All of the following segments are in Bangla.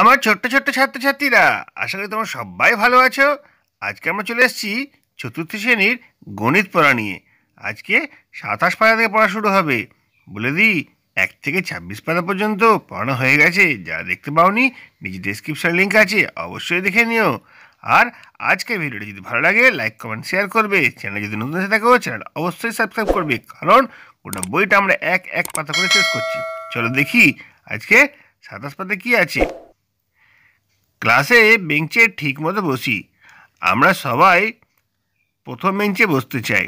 আমার ছোট্ট ছোট্ট ছাত্রছাত্রীরা আশা করি তোমরা সবাই ভালো আছো আজকে আমরা চলে এসেছি চতুর্থ শ্রেণীর গণিত পড়া নিয়ে আজকে সাতাশ পাতা থেকে পড়া শুরু হবে বলে দিই এক থেকে ছাব্বিশ পাতা পর্যন্ত পড়ানো হয়ে গেছে যা দেখতে পাওনি নিজের ডিসক্রিপশন লিঙ্ক আছে অবশ্যই দেখে নিও আর আজকে ভিডিওটি যদি ভালো লাগে লাইক কমেন্ট শেয়ার করবে চ্যানেল যদি নতুন হয়ে থাকো চ্যানেল অবশ্যই সাবস্ক্রাইব করবে কারণ গোটা বইটা আমরা এক এক পাতা করে শেষ করছি চলো দেখি আজকে সাতাশ পাতা কী আছে ক্লাসে বেঞ্চে ঠিকমতো বসি আমরা সবাই প্রথম বেঞ্চে বসতে চাই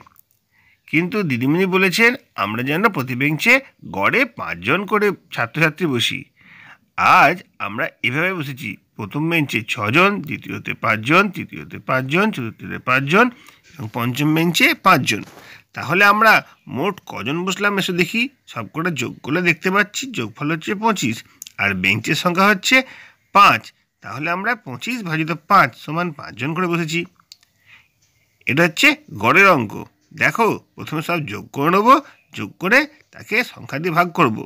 কিন্তু দিদিমণি বলেছেন আমরা যেন প্রতি বেঞ্চে গড়ে পাঁচজন করে ছাত্রছাত্রী বসি আজ আমরা এভাবে বসেছি প্রথম বেঞ্চে ছজন দ্বিতীয়তে পাঁচজন তৃতীয়তে পাঁচজন চতুর্থতে পাঁচজন এবং পঞ্চম বেঞ্চে পাঁচজন তাহলে আমরা মোট কজন বসলাম এসে দেখি সবকটা যোগ করলে দেখতে পাচ্ছি যোগফল হচ্ছে পঁচিশ আর বেঞ্চের সংখ্যা হচ্ছে পাঁচ তাহলে আমরা পঁচিশ ভাজিত পাঁচ সমান পাঁচজন করে বসেছি এটা হচ্ছে গড়ের অঙ্ক দেখো প্রথমে সব যোগ করে নেবো যোগ করে তাকে সংখ্যা দিয়ে ভাগ করব।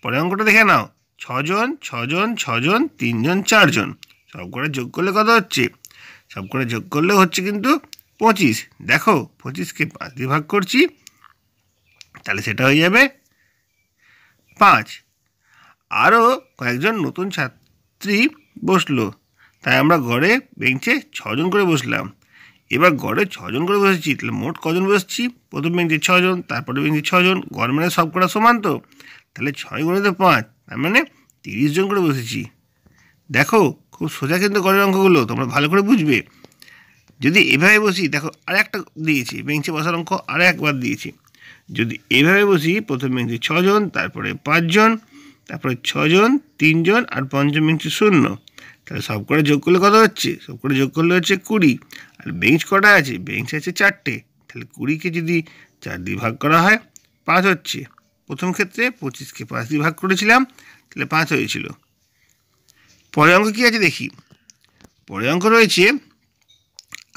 পরের অঙ্কটা দেখে নাও ছজন ছজন ছজন তিনজন চারজন সব করে যোগ করলে কত হচ্ছে সব করে যোগ করলে হচ্ছে কিন্তু পঁচিশ দেখো পঁচিশকে পাঁচ দিয়ে ভাগ করছি তাহলে সেটা হয়ে যাবে পাঁচ আরও কয়েকজন নতুন ছাত্রী বসলো তাই আমরা ঘরে বেঞ্চে ছজন করে বসলাম এবার গড়ে ছজন করে বসেছি তাহলে মোট কজন বসেছি প্রথম বেঞ্চে ছজন তারপরে বেঞ্চে ছজন ঘর মানে সব করা সমান তো তাহলে ছয় গড়েতে পাঁচ তার মানে তিরিশ জন করে বসেছি দেখো খুব সোজা কিন্তু ঘরের অঙ্কগুলো তোমরা ভালো করে বুঝবে যদি এভাবে বসি দেখো আর একটা দিয়েছি বেঞ্চে বসার অঙ্ক আর একবার দিয়েছি যদি এভাবে বসি প্রথম বেঞ্চে ছজন তারপরে পাঁচজন তারপরে ছজন তিনজন আর পঞ্চম বেঞ্চে শূন্য তাহলে সব করে যোগ করলে কত হচ্ছে সব করে যোগ করলে হচ্ছে কুড়ি আর বেঞ্চ কটা আছে বেঞ্চ আছে চারটে তাহলে কুড়িকে যদি চার দিয়ে ভাগ করা হয় পাঁচ হচ্ছে প্রথম ক্ষেত্রে পঁচিশকে পাঁচ দিয়ে ভাগ করেছিলাম তাহলে পাঁচ হয়েছিল পরের অঙ্ক কী আছে দেখি পরের অঙ্ক রয়েছে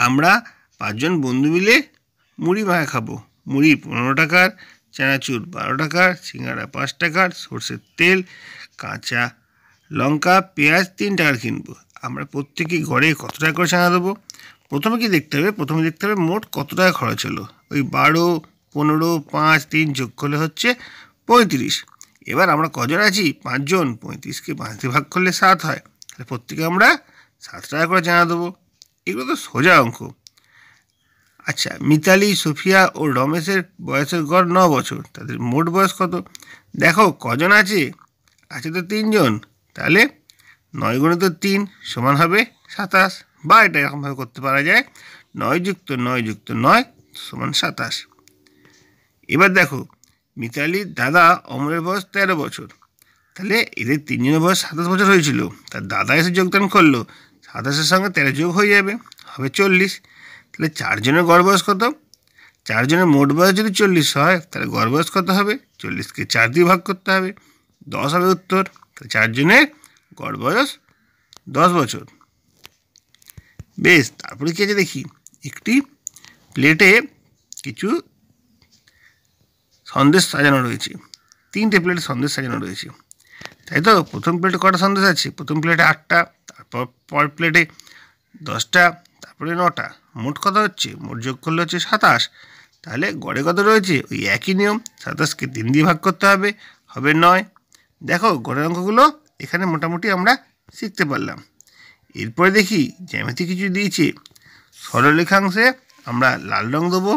আমরা পাঁচজন বন্ধু মিলে মুড়ি ভাঙা খাবো মুড়ি পনেরো টাকার চানাচুর বারো টাকার সিঙ্গাড়া পাঁচ টাকার সর্ষের তেল কাঁচা লঙ্কা পেঁয়াজ তিন টাকার কিনবো আমরা প্রত্যেকে ঘরে কত টাকা করে চাঁদা দেবো প্রথমে কি দেখতে হবে প্রথমে দেখতে হবে মোট কত টাকা খরচ হলো ওই বারো পনেরো পাঁচ তিন যোগ করলে হচ্ছে পঁয়ত্রিশ এবার আমরা কজন আছি পাঁচজন পঁয়ত্রিশকে পাঁচ দিয়ে ভাগ করলে সাত হয় তাহলে প্রত্যেকে আমরা সাত টাকা করে জানা দেবো এগুলো তো সোজা অঙ্ক আচ্ছা মিতালি সোফিয়া ও রমেশের বয়সের গড় ন বছর তাদের মোট বয়স কত দেখো কজন আছে আছে তো তিনজন তাহলে নয় গুণিত তিন সমান হবে সাতাশ বা এটা এরকমভাবে করতে পারা যায় নয় যুক্ত নয় যুক্ত নয় সমান সাতাশ এবার দেখো মিতালির দাদা অমরের বয়স তেরো বছর তাহলে এদের তিনজনের বয়স সাতাশ বছর হয়েছিল তার দাদা এসে যোগদান করলো সাতাশের সঙ্গে তেরো যোগ হয়ে যাবে হবে চল্লিশ তাহলে চারজনের গড় বয়স কত চারজনের মোট বয়স যদি চল্লিশ হয় তাহলে গড় বয়স কত হবে চল্লিশকে চার দিয়ে ভাগ করতে হবে দশ হবে উত্তর তো চারজনের গড় বয়স দশ বছর বেশ তারপরে কী আছে দেখি একটি প্লেটে কিছু সন্দেশ সাজানো রয়েছে তিনটে প্লেটে সন্দেশ সাজানো রয়েছে তাই তো প্রথম প্লেটে কটা সন্দেশ আছে প্রথম প্লেটে আটটা তারপর পর প্লেটে দশটা তারপরে নটা মোট কথা হচ্ছে মোট যোগ করলে হচ্ছে সাতাশ তাহলে গড়ে কত রয়েছে ওই একই নিয়ম সাতাশকে তিন দিয়ে ভাগ করতে হবে হবে নয় দেখো গড়ের অঙ্কগুলো এখানে মোটামুটি আমরা শিখতে পারলাম এরপরে দেখি জ্যামিতি কিছু দিয়েছে সরলরেখাংশে আমরা লাল রং দেবো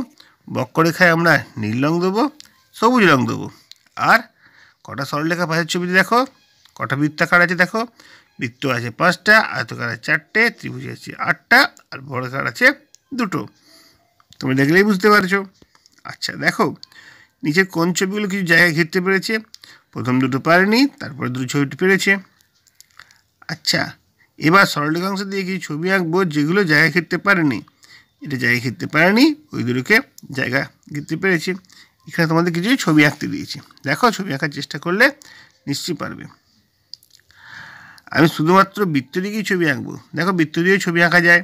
বক্ররেখায় আমরা নীল রং দেবো সবুজ রং দেবো আর কটা সরলরেখা পাশের ছবিতে দেখো কটা বৃত্তাকার আছে দেখো বৃত্ত আছে পাঁচটা আয়তকার আছে চারটে ত্রিভুজ আছে আটটা আর বড়কার আছে দুটো তুমি দেখলেই বুঝতে পারছো আচ্ছা দেখো নিচের কোন ছবিগুলো কিছু জায়গায় ঘিরতে পেরেছে প্রথম দুটো পারেনি তারপরে দুটো ছবিটি পেরেছে আচ্ছা এবার সরলরেখাংশ দিয়ে কিছু ছবি আঁকবো যেগুলো জায়গা ঘিরতে পারেনি এটা জায়গা ঘিরতে পারেনি ওই দুটোকে জায়গা ঘিরতে পেরেছে এখানে তোমাদের কিছু ছবি আঁকতে দিয়েছে দেখো ছবি আঁকার চেষ্টা করলে নিশ্চয়ই পারবে আমি শুধুমাত্র বৃত্ত দিকেই ছবি আঁকবো দেখো বৃত্ত দিয়ে ছবি আঁকা যায়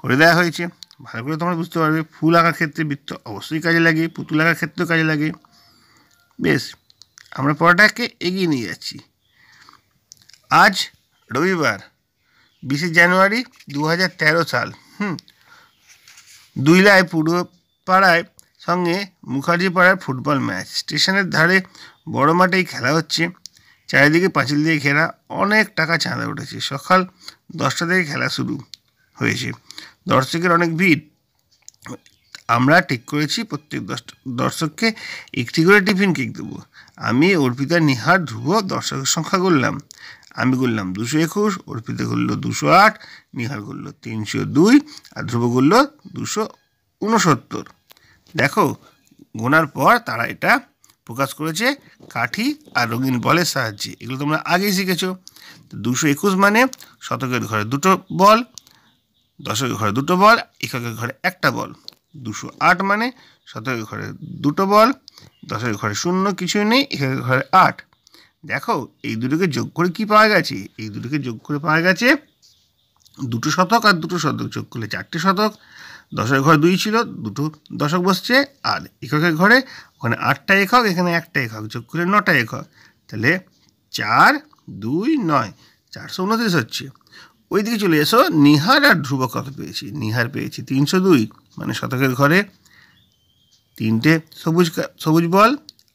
করে দেওয়া হয়েছে ভালো করে তোমরা বুঝতে পারবে ফুল আঁকার ক্ষেত্রে বৃত্ত অবশ্যই কাজে লাগে পুতুল আঁকার ক্ষেত্রেও কাজে লাগে বেশ আমরা পড়াটাকে এগিয়ে নিয়ে যাচ্ছি আজ রবিবার বিশে জানুয়ারি দু সাল হুম দুইলায় পূর্ব পাড়ায় সঙ্গে মুখার্জি পাড়ার ফুটবল ম্যাচ স্টেশনের ধারে বড় মাঠেই খেলা হচ্ছে চারিদিকে পাঁচিল দিয়ে ঘেরা অনেক টাকা চাঁদা উঠেছে সকাল দশটা থেকে খেলা শুরু হয়েছে দর্শকের অনেক ভিড় আমরা ঠিক করেছি প্রত্যেক দর্শককে একটি করে টিফিন কেক দেবো আমি অর্পিতা নিহার ধ্রুব দর্শকের সংখ্যা করলাম আমি করলাম দুশো একুশ অর্পিতা করলো দুশো আট নিহার করলো তিনশো দুই আর ধ্রুব করলো দুশো উনসত্তর দেখো গোনার পর তারা এটা প্রকাশ করেছে কাঠি আর রঙিন বলের সাহায্যে এগুলো তোমরা আগেই শিখেছ দুশো একুশ মানে শতকের ঘরে দুটো বল দশকের ঘরে দুটো বল এককের ঘরে একটা বল দুশো আট মানে শতকের ঘরে দুটো বল দশকের ঘরে শূন্য কিছুই নেই একের ঘরে আট দেখো এই দুটোকে যোগ করে কি পাওয়া গেছে এই দুটোকে যোগ করে পাওয়া গেছে দুটো শতক আর দুটো শতক যোগ করলে চারটে শতক দশকের ঘরে দুই ছিল দুটো দশক বসছে আর এককের ঘরে ওখানে আটটা একক এখানে একটা একক যোগ করে নটা একক তাহলে চার দুই নয় চারশো উনত্রিশ হচ্ছে ওইদিকে চলে এসো নিহার আর ধ্রুব কত পেয়েছি নিহার পেয়েছি তিনশো দুই মানে শতকের ঘরে তিনটে সবুজ সবুজ বল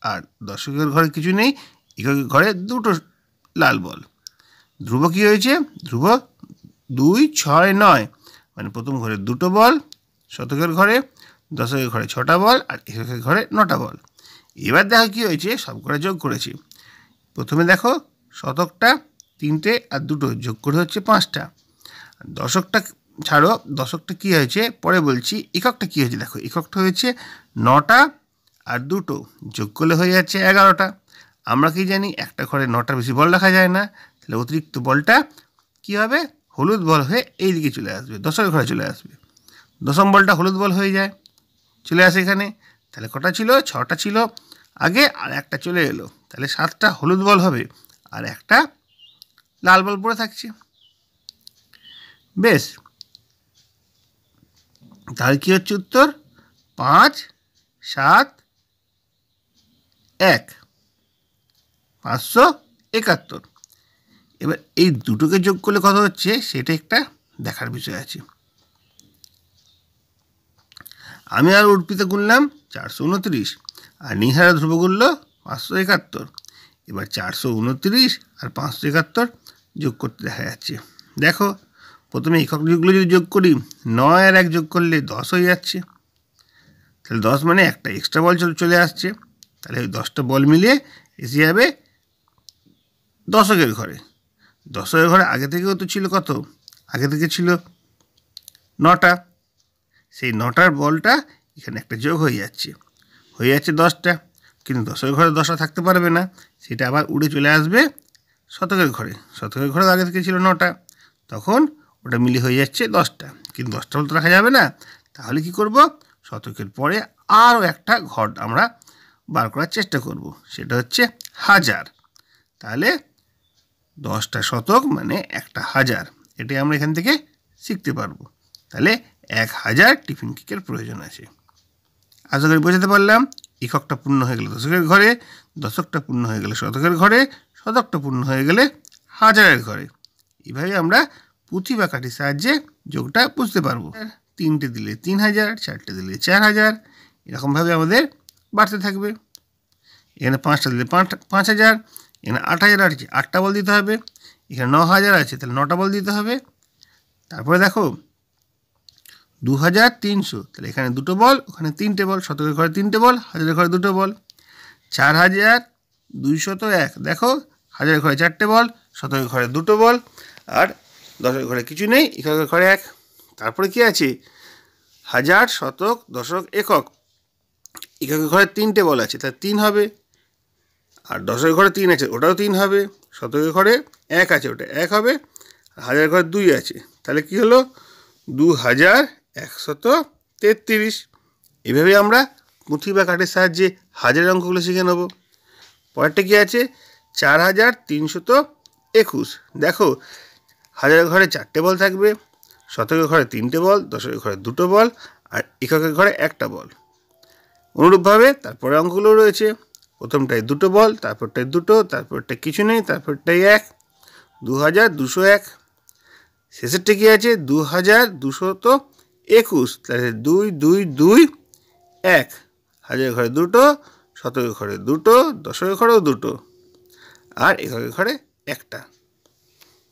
আর দর্শকের ঘরে কিছু নেই এককের ঘরে দুটো লাল বল ধ্রুব কী হয়েছে ধ্রুব দুই ছয় নয় মানে প্রথম ঘরে দুটো বল শতকের ঘরে দশকের ঘরে ছটা বল আর এককের ঘরে নটা বল এবার দেখো কী হয়েছে সবকটা যোগ করেছি প্রথমে দেখো শতকটা তিনটে আর দুটো যোগ করে হচ্ছে পাঁচটা দশকটা ছাড়ো দশকটা কী হয়েছে পরে বলছি এককটা কী হয়েছে দেখো এককটা হয়েছে নটা আর দুটো যোগ করলে হয়ে যাচ্ছে এগারোটা আমরা কি জানি একটা ঘরে নটা বেশি বল রাখা যায় না তাহলে অতিরিক্ত বলটা কি হবে হলুদ বল হয়ে এই দিকে চলে আসবে দশের ঘরে চলে আসবে দশম বলটা হলুদ বল হয়ে যায় চলে আসে এখানে তাহলে কটা ছিল ছটা ছিল আগে আর একটা চলে এলো তাহলে সাতটা হলুদ বল হবে আর একটা লাল বল পড়ে থাকছে বেশ তাহলে কী হচ্ছে উত্তর পাঁচ সাত এক পাঁচশো একাত্তর এবার এই দুটোকে যোগ করলে কত হচ্ছে সেটা একটা দেখার বিষয় আছে আমি আর অর্পিতা গুনলাম চারশো উনত্রিশ আর নিহারা ধ্রুব গুনল পাঁচশো একাত্তর এবার চারশো উনত্রিশ আর পাঁচশো একাত্তর যোগ করতে দেখা যাচ্ছে দেখো প্রথমে একক যোগগুলো যদি যোগ করি নয় আর এক যোগ করলে দশ হয়ে যাচ্ছে তাহলে দশ মানে একটা এক্সট্রা বল চলে আসছে তাহলে ওই দশটা বল মিলিয়ে এসে যাবে দশকের ঘরে দশকের ঘরে আগে থেকেও তো ছিল কত আগে থেকে ছিল নটা সেই নটার বলটা এখানে একটা যোগ হয়ে যাচ্ছে হয়ে যাচ্ছে দশটা কিন্তু দশকের ঘরে দশটা থাকতে পারবে না সেটা আবার উড়ে চলে আসবে শতকের ঘরে শতকের ঘরে আগে থেকে ছিল নটা তখন ওটা মিলে হয়ে যাচ্ছে দশটা কিন্তু দশটা বল তো রাখা যাবে না তাহলে কি করব শতকের পরে আরও একটা ঘর আমরা বার করার চেষ্টা করব সেটা হচ্ছে হাজার তাহলে দশটা শতক মানে একটা হাজার এটাই আমরা এখান থেকে শিখতে পারবো তাহলে এক হাজার টিফিন কেকের প্রয়োজন আছে আশা করি বোঝাতে পারলাম এককটা পূর্ণ হয়ে গেলে দশকের ঘরে দশকটা পূর্ণ হয়ে গেলে শতকের ঘরে শতকটা পূর্ণ হয়ে গেলে হাজারের ঘরে এইভাবে আমরা পুঁথি বা কাঠির সাহায্যে যোগটা বুঝতে পারবো তিনটে দিলে তিন হাজার চারটে দিলে চার হাজার এরকমভাবে আমাদের বাড়তে থাকবে এখানে পাঁচটা দিলে পাঁচ হাজার এখানে আট হাজার আছে আটটা বল দিতে হবে এখানে ন হাজার আছে তাহলে নটা বল দিতে হবে তারপরে দেখো দু হাজার তিনশো তাহলে এখানে দুটো বল ওখানে তিনটে বল শতকের ঘরে তিনটে বল হাজারের ঘরে দুটো বল চার হাজার দুইশত এক দেখো হাজারের ঘরে চারটে বল শতকের ঘরে দুটো বল আর দশের ঘরে কিছু নেই এখানের ঘরে এক তারপরে কি আছে হাজার শতক দশক একক একক ঘরে তিনটে বল আছে তার তিন হবে আর দশক ঘরে তিন আছে ওটাও তিন হবে শতকের ঘরে এক আছে ওটা এক হবে হাজার ঘরে দুই আছে তাহলে কি হলো দু হাজার একশত তেত্রিশ এভাবে আমরা পুঁথি বা কাঠের সাহায্যে হাজার অঙ্কগুলো শিখে নেব পরেরটা কী আছে চার হাজার তিনশত একুশ দেখো হাজার ঘরে চারটে বল থাকবে শতকের ঘরে তিনটে বল দশকের ঘরে দুটো বল আর এককের ঘরে একটা বল অনুরূপভাবে তারপরে অঙ্কগুলো রয়েছে প্রথমটায় দুটো বল তারপরটায় দুটো তারপরটায় কিছু নেই তারপরটাই এক দু হাজার দুশো এক শেষেরটা কী আছে দু হাজার দুশত একুশ তাহলে দুই দুই দুই এক হাজার ঘরে দুটো শতকের ঘরে দুটো দশকের ঘরেও দুটো আর এককের ঘরে একটা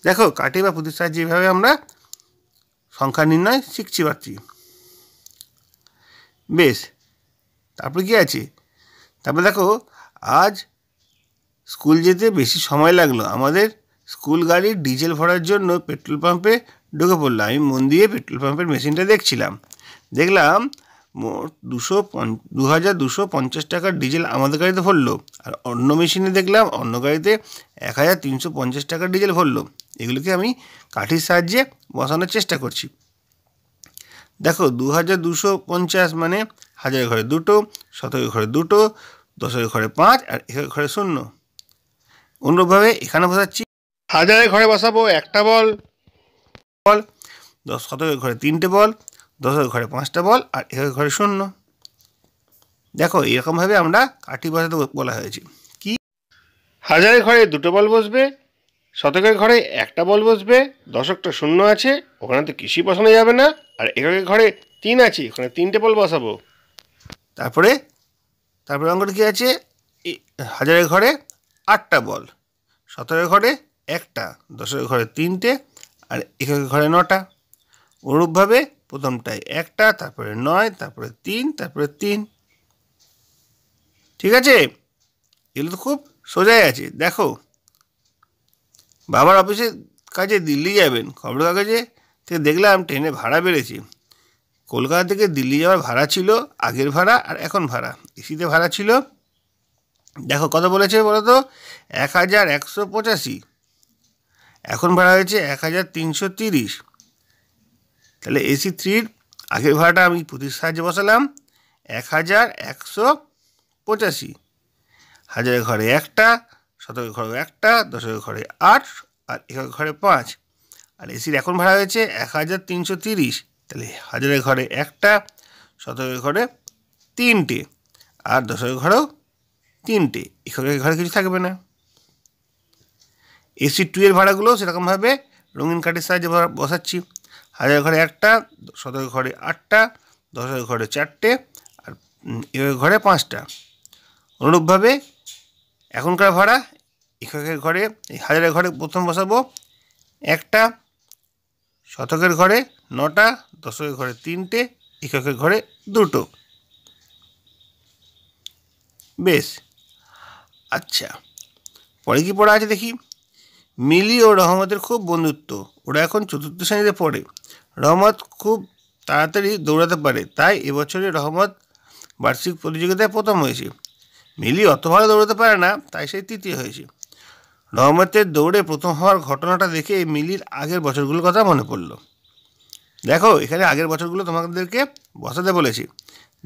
দেখো কাঠি বা প্রতিষ্ঠার যেভাবে আমরা সংখ্যা নির্ণয় শিখছি পারছি বেশ তারপরে কী আছে তারপরে দেখো আজ স্কুল যেতে বেশি সময় লাগলো আমাদের স্কুল গাড়ির ডিজেল ভরার জন্য পেট্রোল পাম্পে ঢুকে পড়লাম আমি মন দিয়ে পেট্রোল পাম্পের মেশিনটা দেখছিলাম দেখলাম মোট দুশো দু হাজার দুশো পঞ্চাশ টাকার ডিজেল আমাদের গাড়িতে ভরলো আর অন্য মেশিনে দেখলাম অন্য গাড়িতে এক হাজার তিনশো পঞ্চাশ টাকার ডিজেল ভরলো এগুলোকে আমি কাঠির সাহায্যে বসানোর চেষ্টা করছি দেখো দু হাজার দুশো পঞ্চাশ মানে হাজার ঘরে দুটো শতকের ঘরে দুটো দশকের ঘরে পাঁচ আর একের ঘরে শূন্য অনুরূপভাবে এখানে বসাচ্ছি হাজারের ঘরে বসাবো একটা বল বল দশ শতকের ঘরে তিনটে বল দশের ঘরে পাঁচটা বল আর একের ঘরে শূন্য দেখো এরকমভাবে আমরা কাঠি বসাতে বলা হয়েছে কি হাজারের ঘরে দুটো বল বসবে শতকের ঘরে একটা বল বসবে দশকটা শূন্য আছে ওখানে তো কৃষি বসানো যাবে না আর এককের ঘরে তিন আছে ওখানে তিনটে বল বসাবো তারপরে তারপরে অঙ্কটা কী আছে হাজারের ঘরে আটটা বল সতেরো ঘরে একটা দশের ঘরে তিনটে আর এককের ঘরে নটা অনুরূপভাবে প্রথমটায় একটা তারপরে নয় তারপরে তিন তারপরে তিন ঠিক আছে এগুলো তো খুব সোজাই আছে দেখো বাবার অফিসের কাজে দিল্লি যাবেন খবরের কাগজে থেকে দেখলাম ট্রেনে ভাড়া বেড়েছে কলকাতা থেকে দিল্লি যাওয়ার ভাড়া ছিল আগের ভাড়া আর এখন ভাড়া এসিতে ভাড়া ছিল দেখো কত বলেছে বলো তো এক হাজার একশো পঁচাশি এখন ভাড়া হয়েছে এক হাজার তিনশো তিরিশ তাহলে এসি থ্রির আগের ভাড়াটা আমি প্রতির সাহায্যে বসালাম এক হাজার একশো পঁচাশি হাজার ঘরে একটা শতক ঘরে একটা দশক ঘরে আট আর একক ঘরে পাঁচ আর এসির এখন ভাড়া হয়েছে এক হাজার তিনশো তিরিশ তাহলে হাজারের ঘরে একটা শতকের ঘরে তিনটে আর দশকের ঘরেও তিনটে এককের ঘরে কিছু থাকবে না এসি টু এর ভাড়াগুলো সেরকমভাবে রঙিন কাঠের সাহায্যে বসাচ্ছি হাজার ঘরে একটা শতকের ঘরে আটটা দশের ঘরে চারটে আর এককের ঘরে পাঁচটা অনুরূপভাবে এখনকার ভাড়া এককের ঘরে হাজারের ঘরে প্রথম বসাবো একটা শতকের ঘরে নটা দশকের ঘরে তিনটে এককের ঘরে দুটো বেশ আচ্ছা পরে কি পড়া আছে দেখি মিলি ও রহমতের খুব বন্ধুত্ব ওরা এখন চতুর্থ শ্রেণীতে পড়ে রহমত খুব তাড়াতাড়ি দৌড়াতে পারে তাই এবছরে রহমত বার্ষিক প্রতিযোগিতায় প্রথম হয়েছে মিলি অত ভালো দৌড়াতে পারে না তাই সেই তৃতীয় হয়েছে রহমতের দৌড়ে প্রথম হওয়ার ঘটনাটা দেখে মিলির আগের বছরগুলোর কথা মনে পড়লো দেখো এখানে আগের বছরগুলো তোমাদেরকে বসাতে বলেছি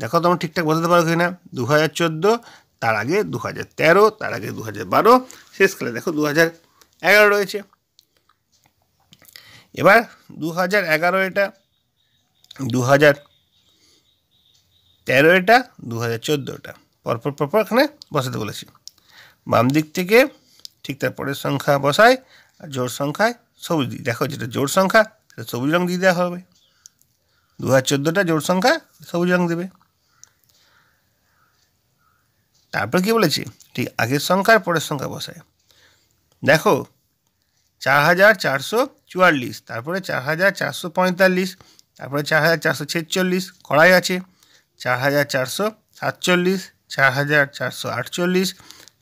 দেখো তোমরা ঠিকঠাক বসাতে পারো কিনা দু হাজার চোদ্দো তার আগে দু হাজার তেরো তার আগে দু হাজার বারো শেষকালে দেখো দু হাজার এগারো রয়েছে এবার দু হাজার এগারো এটা দু হাজার তেরো এটা দু হাজার চোদ্দোটা পরপর পরপর এখানে বসাতে বলেছি বাম দিক থেকে ঠিক পরের সংখ্যা বসায় আর জোর সংখ্যায় সবুজ দিই দেখো যেটা জোর সংখ্যা সেটা সবুজ রঙ দিয়ে দেওয়া হবে দু হাজার চোদ্দোটা জোর সংখ্যা সবুজ রং দেবে তারপর কি বলেছি ঠিক আগের সংখ্যার পরের সংখ্যা বসায় দেখো চার হাজার চারশো চুয়াল্লিশ তারপরে চার হাজার চারশো পঁয়তাল্লিশ তারপরে চার হাজার চারশো ছেচল্লিশ কড়াই আছে চার হাজার চারশো সাতচল্লিশ চার হাজার চারশো আটচল্লিশ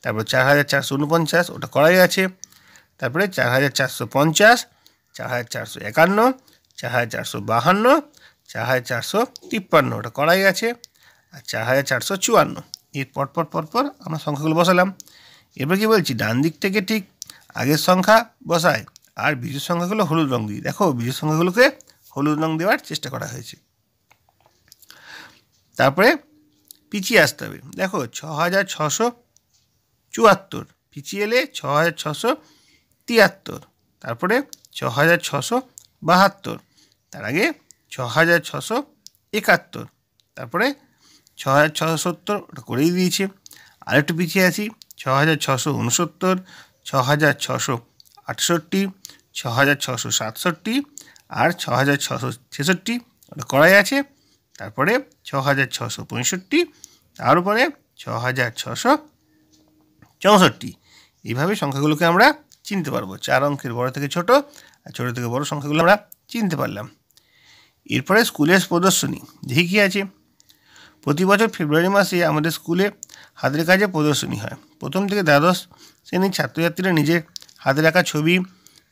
তারপর চার হাজার চারশো উনপঞ্চাশ ওটা করাই আছে তারপরে চার হাজার চারশো পঞ্চাশ চার হাজার চারশো একান্ন চার হাজার চারশো বাহান্ন চার হাজার চারশো তিপ্পান্ন ওটা করাই আছে আর চার হাজার চারশো চুয়ান্ন এর পরপর পরপর আমরা সংখ্যাগুলো বসালাম এরপর কী বলছি ডান দিক থেকে ঠিক আগের সংখ্যা বসায় আর বিজুর সংখ্যাগুলো হলুদ রং দিই দেখো বিজুর সংখ্যাগুলোকে হলুদ রং দেওয়ার চেষ্টা করা হয়েছে তারপরে পিছিয়ে আসতে হবে দেখো ছ হাজার ছশো চুয়াত্তর পিছিয়ে এলে ছ হাজার ছশো তিয়াত্তর তারপরে ছ হাজার ছশো বাহাত্তর তার আগে ছ হাজার ছশো একাত্তর তারপরে ছ হাজার ছশো সত্তর ওটা করেই দিয়েছে আরেকটু পিছিয়ে আছি ছ হাজার ছশো উনসত্তর ছ হাজার ছশো আটষট্টি ছ হাজার ছশো সাতষট্টি আর ছ হাজার ছশো ছেষট্টি ওটা করাই আছে তারপরে ছ হাজার ছশো পঁয়ষট্টি তারপরে ছ হাজার ছশো চৌষট্টি এইভাবে সংখ্যাগুলোকে আমরা চিনতে পারবো চার অঙ্কের বড় থেকে ছোট আর ছোটো থেকে বড় সংখ্যাগুলো আমরা চিনতে পারলাম এরপরে স্কুলের প্রদর্শনী দেখি কী আছে প্রতি বছর ফেব্রুয়ারি মাসে আমাদের স্কুলে হাতের কাজে প্রদর্শনী হয় প্রথম থেকে দ্বাদশ শ্রেণীর ছাত্রছাত্রীরা নিজের হাতে রাখা ছবি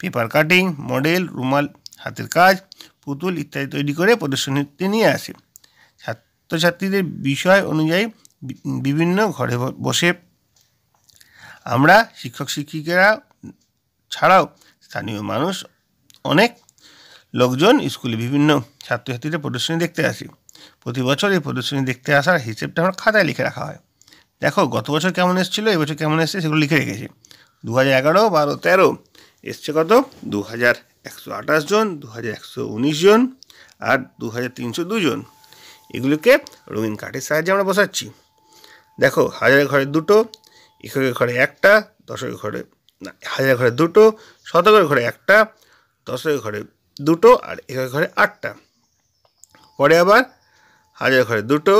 পেপার কাটিং মডেল রুমাল হাতের কাজ পুতুল ইত্যাদি তৈরি করে প্রদর্শনীতে নিয়ে আসে ছাত্রছাত্রীদের বিষয় অনুযায়ী বিভিন্ন ঘরে বসে আমরা শিক্ষক শিক্ষিকারা ছাড়াও স্থানীয় মানুষ অনেক লোকজন স্কুলে বিভিন্ন ছাত্রছাত্রীদের প্রদর্শনী দেখতে আসে প্রতি বছর এই প্রদর্শনী দেখতে আসার হিসেবটা আমরা খাতায় লিখে রাখা হয় দেখো গত বছর কেমন এসেছিলো এবছর কেমন এসছে সেগুলো লিখে রেখেছি দু হাজার এগারো বারো তেরো এসছে কত দু হাজার একশো আঠাশ জন দু হাজার একশো উনিশ জন আর দু হাজার তিনশো দুজন এগুলিকে রঙিন কাঠের সাহায্যে আমরা বসাচ্ছি দেখো হাজারের ঘরে দুটো এককের ঘরে একটা দশকের ঘরে না হাজার ঘরে দুটো শতকের ঘরে একটা দশকের ঘরে দুটো আর একের ঘরে আটটা পরে আবার হাজার ঘরে দুটো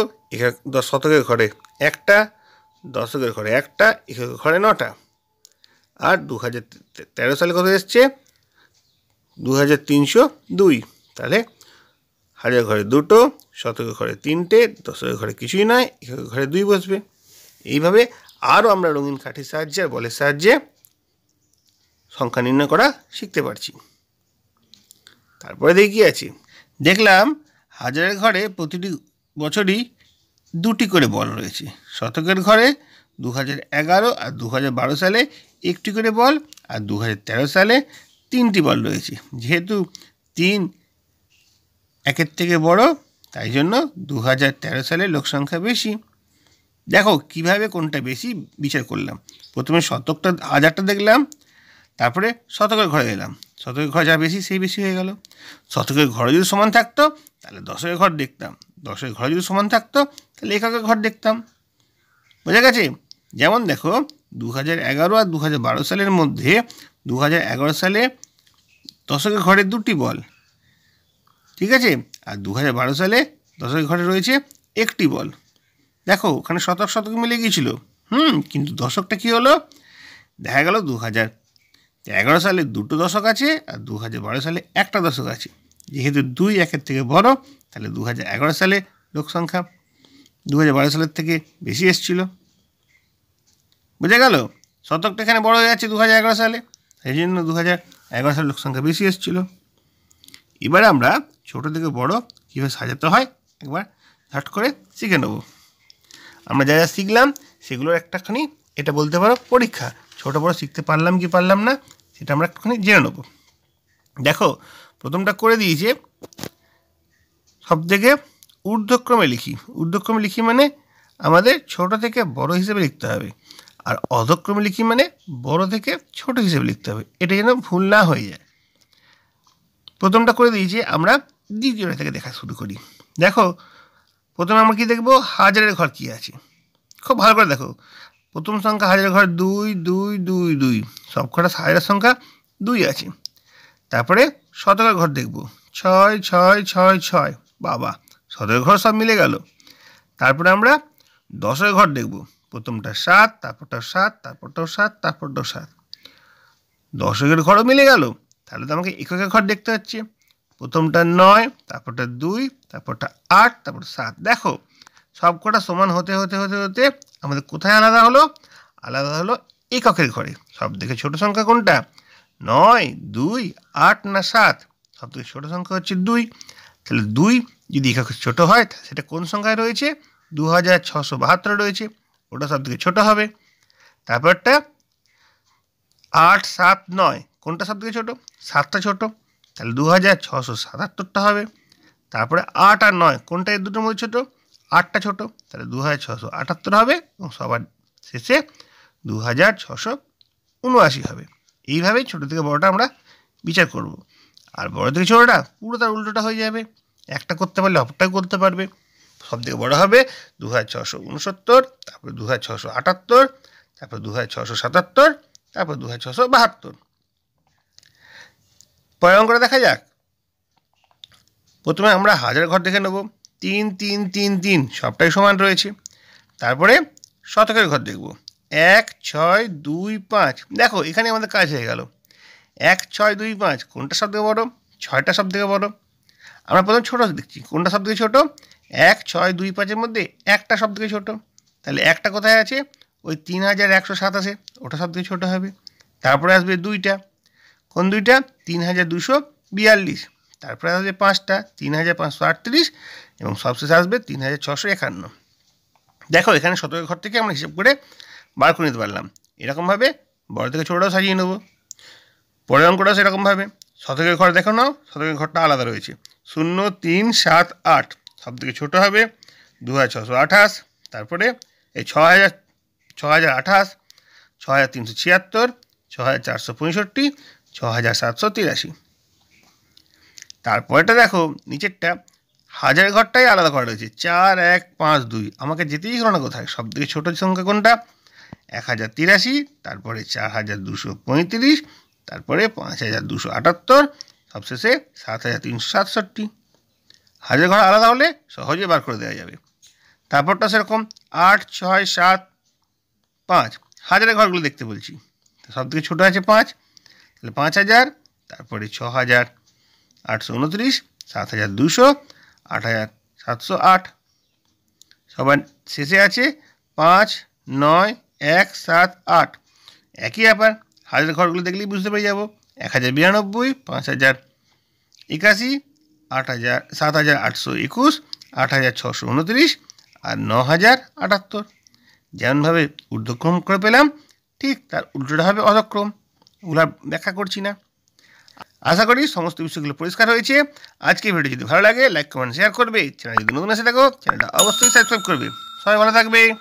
এক দশ শতকের ঘরে একটা দশকের ঘরে একটা একক ঘরে নটা আর দু হাজার তেরো সালে কত এসছে দু হাজার তিনশো দুই তাহলে হাজার ঘরে দুটো শতক ঘরে তিনটে দশক ঘরে কিছুই নয় একক ঘরে দুই বসবে এইভাবে আরও আমরা রঙিন কাঠের সাহায্যে আর বলের সাহায্যে সংখ্যা নির্ণয় করা শিখতে পারছি তারপরে দেখি আছে দেখলাম হাজারের ঘরে প্রতিটি বছরই দুটি করে বল রয়েছে শতকের ঘরে দু এগারো আর দু বারো সালে একটি করে বল আর দু সালে তিনটি বল রয়েছে যেহেতু তিন একের থেকে বড় তাই জন্য দু সালে লোকসংখ্যা বেশি দেখো কিভাবে কোনটা বেশি বিচার করলাম প্রথমে শতকটা হাজারটা দেখলাম তারপরে শতকের ঘরে এলাম শতকের ঘর যা বেশি সেই বেশি হয়ে গেল শতকের ঘরে যদি সমান থাকতো তাহলে দশকের ঘর দেখতাম দশের ঘরে যদি সমান থাকতো তাহলে এককের ঘর দেখতাম বোঝা গেছে যেমন দেখো দু হাজার এগারো আর দু হাজার বারো সালের মধ্যে দু হাজার এগারো সালে দশকের ঘরে দুটি বল ঠিক আছে আর দু সালে দশক ঘরে রয়েছে একটি বল দেখো ওখানে শতক শতক মিলে গিয়েছিল হুম কিন্তু দশকটা কি হলো দেখা গেল দু হাজার এগারো সালে দুটো দশক আছে আর দু হাজার সালে একটা দশক আছে যেহেতু দুই একের থেকে বড় তাহলে দু সালে লোক সংখ্যা দু সালের থেকে বেশি এসছিল বোঝা গেল শতকটা এখানে বড় হয়ে যাচ্ছে দু সালে সেই জন্য দু এগারো লোক সংখ্যা বেশি এসছিল এবার আমরা ছোট থেকে বড় কীভাবে সাজাতে হয় একবার ঝট করে শিখে নেব আমরা যা যা শিখলাম সেগুলোর একটাখানি এটা বলতে পারো পরীক্ষা ছোট বড় শিখতে পারলাম কি পারলাম না সেটা আমরা একটুখানি জেনে নেব দেখো প্রথমটা করে দিয়েছে সব থেকে ঊর্ধ্বক্রমে লিখি ঊর্ধ্বক্রমে লিখি মানে আমাদের ছোট থেকে বড় হিসেবে লিখতে হবে আর অধক্রমে লিখি মানে বড় থেকে ছোট হিসেবে লিখতে হবে এটা যেন ভুল না হয়ে যায় প্রথমটা করে দিয়েছি আমরা দ্বিতীয় থেকে দেখা শুরু করি দেখো প্রথমে আমরা কি দেখবো হাজারের ঘর কি আছে খুব ভালো করে দেখো প্রথম সংখ্যা হাজারের ঘর দুই দুই দুই দুই সব কটা হাজারের সংখ্যা দুই আছে তারপরে শতকের ঘর দেখব ছয় ছয় ছয় ছয় বাবা শতকের ঘর সব মিলে গেল তারপরে আমরা দশের ঘর দেখব প্রথমটা সাত তারপরটা সাত তারপরটাও সাত তারপরটাও সাত দশকের ঘরও মিলে গেল তাহলে তো আমাকে এককের ঘর দেখতে হচ্ছে প্রথমটা নয় তারপরটা দুই তারপরটা আট তারপর সাত দেখো সবকটা সমান হতে হতে হতে হতে আমাদের কোথায় আলাদা হলো আলাদা হলো এককের ঘরে সব থেকে ছোটো সংখ্যা কোনটা নয় দুই আট না সাত সব থেকে ছোটো সংখ্যা হচ্ছে দুই তাহলে দুই যদি একক ছোটো হয় সেটা কোন সংখ্যায় রয়েছে দু হাজার ছশো বাহাত্তর রয়েছে ওটা সব থেকে ছোটো হবে তারপরটা আট সাত নয় কোনটা সব থেকে ছোটো সাতটা ছোটো তাহলে দু হাজার ছশো সাতাত্তরটা হবে তারপরে আট আর নয় কোনটা এর দুটোর মধ্যে ছোটো আটটা ছোটো তাহলে দু হাজার ছশো আটাত্তর হবে এবং সবার শেষে দু হাজার ছশো উনআশি হবে এইভাবেই ছোটো থেকে বড়টা আমরা বিচার করব আর বড় থেকে ছোটোটা পুরো তার উল্টোটা হয়ে যাবে একটা করতে পারলে অপরটাও করতে পারবে সব থেকে বড়ো হবে দু হাজার ছশো উনসত্তর তারপরে দু হাজার ছশো আটাত্তর তারপর দু হাজার ছশো সাতাত্তর তারপর দু হাজার ছশো বাহাত্তর প্রয়োগ করে দেখা যাক প্রথমে আমরা হাজার ঘর দেখে নেব তিন তিন তিন তিন সবটাই সমান রয়েছে তারপরে শতকের ঘর দেখব এক ছয় দুই পাঁচ দেখো এখানে আমাদের কাজ হয়ে গেল এক ছয় দুই পাঁচ কোনটা সব থেকে বড়ো ছয়টা সব থেকে বড়ো আমরা প্রথম ছোটো দেখছি কোনটা সব থেকে ছোটো এক ছয় দুই পাঁচের মধ্যে একটা সব থেকে ছোটো তাহলে একটা কোথায় আছে ওই তিন হাজার একশো সাতাশে ওটা সব থেকে ছোটো হবে তারপরে আসবে দুইটা কোন দুইটা তিন হাজার দুশো বিয়াল্লিশ তারপরে আসবে পাঁচটা তিন হাজার পাঁচশো আটত্রিশ এবং সবশেষে আসবে তিন হাজার ছশো একান্ন দেখো এখানে শতকের ঘর থেকে আমরা হিসেব করে বার করে নিতে পারলাম এরকমভাবে বড় থেকে ছোটোটাও সাজিয়ে নেবো পরের অঙ্কটাও সেরকমভাবে শতকের ঘর দেখো নাও শতকের ঘরটা আলাদা রয়েছে শূন্য তিন সাত আট সব থেকে ছোটো হবে দু হাজার ছশো আঠাশ তারপরে এই ছ হাজার ছ হাজার আঠাশ ছ হাজার তিনশো ছিয়াত্তর ছ হাজার চারশো পঁয়ষট্টি ছ হাজার সাতশো তিরাশি তারপরেটা দেখো নিচেরটা হাজার ঘরটাই আলাদা করা রয়েছে চার এক পাঁচ দুই আমাকে যেতেই হলো না কোথায় সব থেকে ছোটো সংখ্যা কোনটা এক হাজার তিরাশি তারপরে চার হাজার দুশো পঁয়ত্রিশ তারপরে পাঁচ হাজার দুশো আটাত্তর সবশেষে সাত হাজার তিনশো সাতষট্টি হাজার ঘর আলাদা হলে সহজে বার করে দেওয়া যাবে তারপরটা সেরকম আট ছয় সাত পাঁচ হাজারের ঘরগুলো দেখতে বলছি সব থেকে ছোটো আছে পাঁচ তাহলে পাঁচ হাজার তারপরে ছ হাজার আটশো উনত্রিশ সাত হাজার দুশো আট হাজার সাতশো আট সবার শেষে আছে পাঁচ নয় এক সাত আট একই ব্যাপার হাজার ঘরগুলো দেখলেই বুঝতে পেরে যাবো এক হাজার বিরানব্বই পাঁচ হাজার একাশি আট হাজার সাত হাজার আটশো একুশ আট হাজার ছশো উনত্রিশ আর ন হাজার আটাত্তর যেমনভাবে ঊর্ধ্বক্রম করে পেলাম ঠিক তার উল্টোটা হবে অধক্রম ওগুলার ব্যাখ্যা করছি না আশা করি সমস্ত বিষয়গুলো পরিষ্কার হয়েছে আজকে ভিডিও যদি ভালো লাগে লাইক কমেন্ট শেয়ার করবে চ্যানেল যদি নতুন এসে থাকো চ্যানেলটা অবশ্যই সাবস্ক্রাইব করবে সবাই ভালো থাকবে